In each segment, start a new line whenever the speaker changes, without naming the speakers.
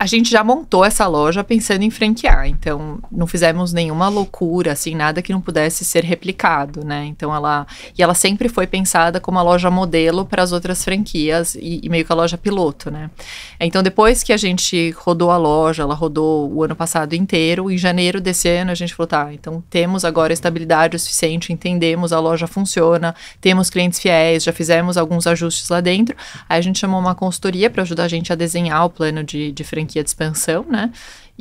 a gente já montou essa loja pensando em franquear, então não fizemos nenhuma loucura, assim, nada que não pudesse ser replicado, né? Então ela e ela sempre foi pensada como a loja modelo para as outras franquias e, e, meio que a loja piloto, né? Então depois que a gente rodou a loja, ela rodou o ano passado inteiro, em janeiro desse ano a gente falou, tá, então temos agora estabilidade o suficiente, entendemos a loja funciona, temos clientes fiéis, já fizemos alguns ajustes lá dentro. Aí a gente chamou uma consultoria para ajudar a gente a desenhar o plano de, de franquia franquia de expansão, né?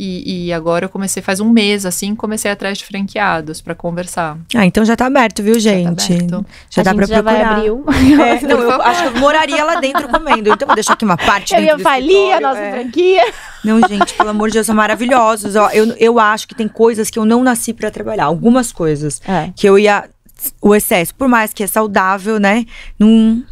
E, e, agora eu comecei faz um mês, assim, comecei atrás de franqueados para
conversar. Ah, então já tá aberto, viu, gente? Já tá, aberto. já a dá gente pra já procurar. Vai abrir um. É, não, eu acho que eu moraria lá dentro comendo. Então vou deixar aqui uma parte. Eu ia falir a nossa é. franquia. Não, gente, pelo amor de Deus, são maravilhosos. Ó, eu, eu acho que tem coisas que eu não nasci para trabalhar. Algumas coisas é. que eu ia. O excesso, por mais que é saudável, né? Não. Num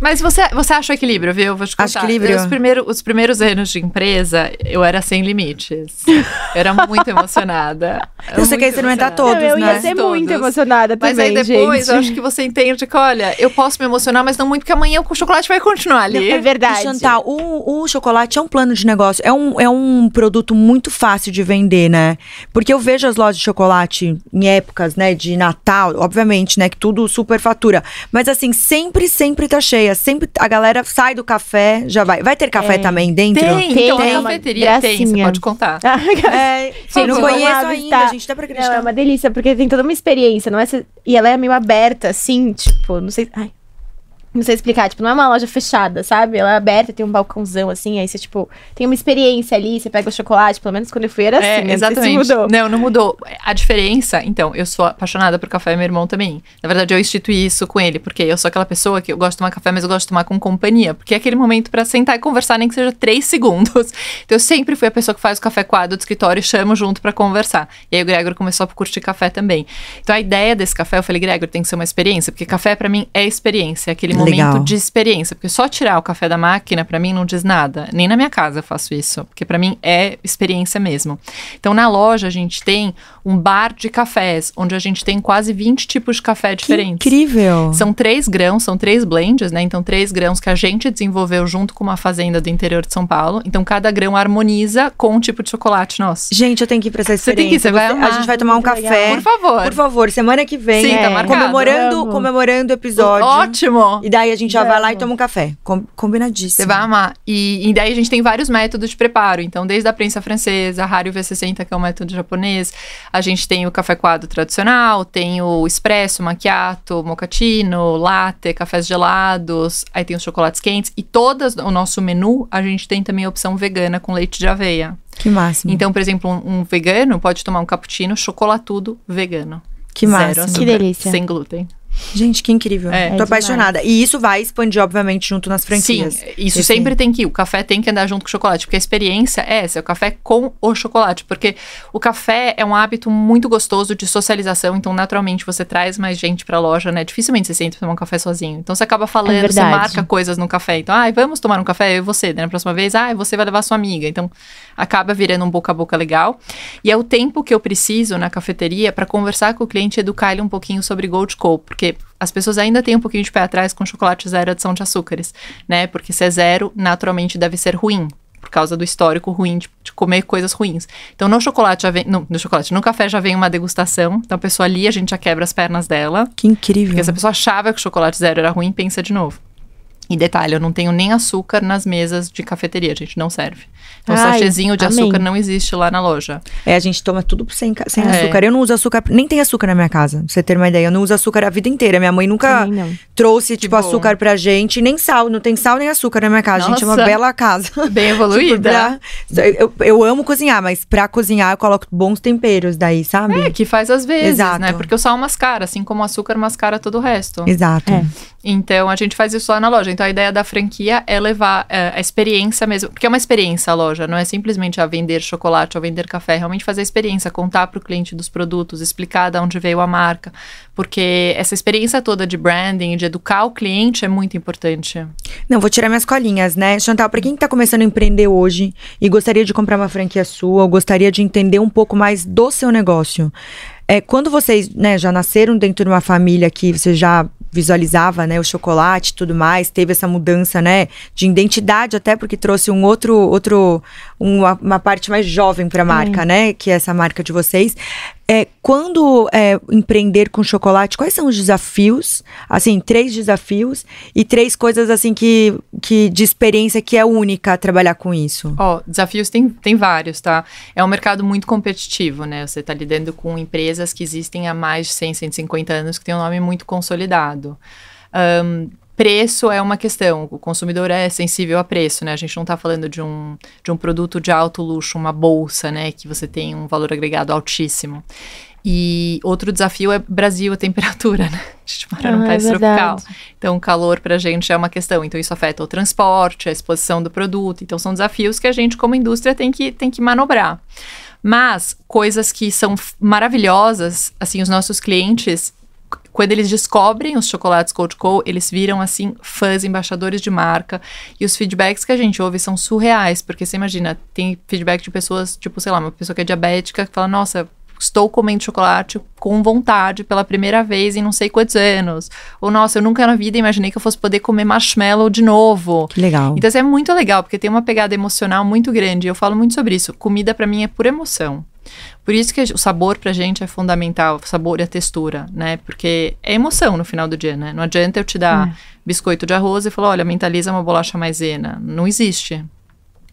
mas você, você acha o equilíbrio, viu? Vou
te contar. Acho equilíbrio. Os, os primeiros anos de empresa,
eu era sem limites. Eu era muito emocionada. Era então você muito quer experimentar todos, eu né? Eu ia né? ser todos. muito emocionada também, Mas aí depois, gente. eu acho que você entende que, olha, eu posso me emocionar, mas não muito, porque amanhã o chocolate vai continuar ali. Não, é verdade. E Chantal,
o, o chocolate é um plano de negócio. É um, é um produto muito fácil de vender, né? Porque eu vejo as lojas de chocolate em épocas, né, de Natal, obviamente, né, que tudo super fatura. Mas assim, sempre, sempre tá cheia cafeteria, sempre a galera sai do café, já vai. Vai ter café é. também dentro? Tem, tem. Então, tem. É a cafeteria tem, você pode contar. é, é não conheço ainda, tá... gente, dá pra acreditar. Não, é uma delícia, porque tem toda uma experiência, não é? E ela é meio aberta, assim, tipo, não sei... Ai. Não sei explicar, tipo, não é uma loja fechada, sabe? Ela é aberta, tem um balcãozão assim, aí você, tipo, tem uma experiência ali, você pega o chocolate, pelo menos quando eu fui era é, assim. É, exatamente. Não, se mudou. não, não mudou. A diferença,
então, eu sou apaixonada por café, meu irmão também. Na verdade, eu instituí isso com ele, porque eu sou aquela pessoa que eu gosto de tomar café, mas eu gosto de tomar com companhia, porque é aquele momento para sentar e conversar, nem que seja três segundos. Então, eu sempre fui a pessoa que faz o café quadro do escritório e chamo junto para conversar. E aí o Gregor começou a curtir café também. Então, a ideia desse café, eu falei, Gregor, tem que ser uma experiência, porque café para mim é experiência, é aquele momento Legal. de experiência, porque só tirar o café da máquina para mim não diz nada. Nem na minha casa eu faço isso, porque para mim é experiência mesmo. Então na loja a gente tem um bar de cafés, onde a gente tem quase 20 tipos de café diferentes. Que incrível! São três grãos, são três blends, né? Então, três grãos que a gente desenvolveu junto com uma fazenda do interior de São Paulo. Então, cada grão harmoniza com um tipo de chocolate nosso. Gente, eu tenho que ir pra essa experiência. Você tem que ir, você vai você, A gente vai tomar um café. Por
favor. Por favor, semana que vem. Sim, é. tá marcado. Comemorando, comemorando o episódio. Ótimo! E daí a gente já vai lá e toma um café. Com, combinadíssimo. Você vai amar. E, e daí a gente tem vários métodos de preparo.
Então, desde a prensa francesa, a Hario V60, que é um método japonês, a gente tem o café coado tradicional, tem o expresso, macchiato, mocatino, latte, cafés gelados, aí tem os chocolates quentes e todas o nosso menu a gente tem também a opção vegana com leite de aveia.
Que máximo. Então,
por exemplo, um, um vegano pode tomar um cappuccino chocolatudo vegano.
Que máximo. Zero açúcar, que delícia. Sem glúten. Gente, que incrível. É, Tô é apaixonada. E
isso vai expandir, obviamente, junto nas franquias. Sim, isso Esse... Assim. sempre tem que ir. O café tem que andar junto com o chocolate, porque a experiência é essa, é o café com o chocolate. Porque o café é um hábito muito gostoso de socialização, então naturalmente você traz mais gente pra loja, né? Dificilmente você entra pra tomar um café sozinho. Então você acaba falando, é você marca coisas no café. Então, ah, vamos tomar um café, eu e você, né? Na próxima vez, ah, você vai levar sua amiga. Então, acaba virando um boca a boca legal. E é o tempo que eu preciso na cafeteria para conversar com o cliente e educar ele um pouquinho sobre Gold Co, porque as pessoas ainda têm um pouquinho de pé atrás com chocolate zero adição de açúcares, né? Porque se é zero, naturalmente deve ser ruim, por causa do histórico ruim de, de, comer coisas ruins. Então no chocolate já vem, no, no, chocolate, no café já vem uma degustação. Então a pessoa ali a gente já quebra as pernas dela. Que incrível. Porque se a pessoa achava que o chocolate zero era ruim, pensa de novo. E detalhe, eu não tenho nem açúcar nas mesas de cafeteria, a gente não serve.
Então, Ai, sachêzinho de amém. açúcar
não existe lá na loja.
É, a gente toma tudo sem, sem é. açúcar. Eu não uso açúcar, nem tem açúcar na minha casa, pra você ter uma ideia. Eu não uso açúcar a vida inteira. Minha mãe nunca trouxe, tipo, bom. açúcar pra gente, nem sal, não tem sal nem açúcar na minha casa. Nossa. Gente, é uma bela casa. Bem evoluída. tipo, eu, eu amo cozinhar, mas pra cozinhar eu coloco bons temperos daí, sabe? É, que faz às vezes, né? Exato. né? Porque
o sal mascara, assim como o açúcar mascara todo o resto. Exato. É. Então, a gente faz isso lá na loja. Então, então a ideia da franquia é levar é, a experiência mesmo, porque é uma experiência a loja, não é simplesmente a ah, vender chocolate ou vender café, é realmente fazer a experiência, contar para o cliente dos produtos, explicar de onde veio a marca, porque essa experiência toda de branding, de educar o cliente é muito
importante. Não, vou tirar minhas colinhas, né? Chantal, para quem está começando a empreender hoje e gostaria de comprar uma franquia sua, ou gostaria de entender um pouco mais do seu negócio, é, quando vocês né, já nasceram dentro de uma família que você já visualizava, né, o chocolate e tudo mais, teve essa mudança, né, de identidade até porque trouxe um outro outro uma, uma parte mais jovem para a marca, é. né, que é essa marca de vocês. É, quando é, empreender com chocolate, quais são os desafios? Assim, três desafios e três coisas assim que, que de experiência que é única trabalhar com isso. Ó, oh, desafios
tem, tem vários, tá? É um mercado muito competitivo, né? Você está lidando com empresas que existem há mais de 100, 150 anos, que tem um nome muito consolidado. Um, preço é uma questão. O consumidor é sensível a preço, né? A gente não está falando de um, de um produto de alto luxo, uma bolsa, né? Que você tem um valor agregado altíssimo. E outro desafio é Brasil, a temperatura, né? A gente mora ah, num é país é tropical. Então, o calor para a gente é uma questão. Então, isso afeta o transporte, a exposição do produto. Então, são desafios que a gente, como indústria, tem que, tem que manobrar. Mas, coisas que são maravilhosas, assim, os nossos clientes quando eles descobrem os chocolates Cold Co, eles viram assim fãs, embaixadores de marca. E os feedbacks que a gente ouve são surreais, porque você imagina, tem feedback de pessoas, tipo, sei lá, uma pessoa que é diabética, que fala: Nossa, estou comendo chocolate com vontade pela primeira vez em não sei quantos anos. Ou, nossa, eu nunca na vida imaginei que eu fosse poder comer marshmallow de novo. Que
legal. Então, isso é
muito legal, porque tem uma pegada emocional muito grande. Eu falo muito sobre isso. Comida, para mim, é por emoção. Por isso que o sabor pra gente é fundamental, o sabor e a textura, né? Porque é emoção no final do dia, né? Não adianta eu te dar é. biscoito de arroz e falar, olha, mentaliza uma bolacha maisena. Não existe.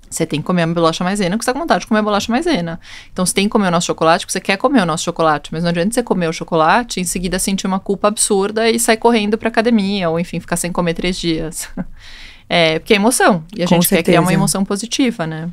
Você tem que comer uma bolacha maisena porque você está com vontade de comer a bolacha maisena. Então, você tem que comer o nosso chocolate porque você quer comer o nosso chocolate. Mas não adianta você comer o chocolate e em seguida sentir uma culpa absurda e sair correndo para academia ou, enfim, ficar sem comer três dias. É, porque é emoção. E a com gente certeza. quer criar uma emoção positiva, né?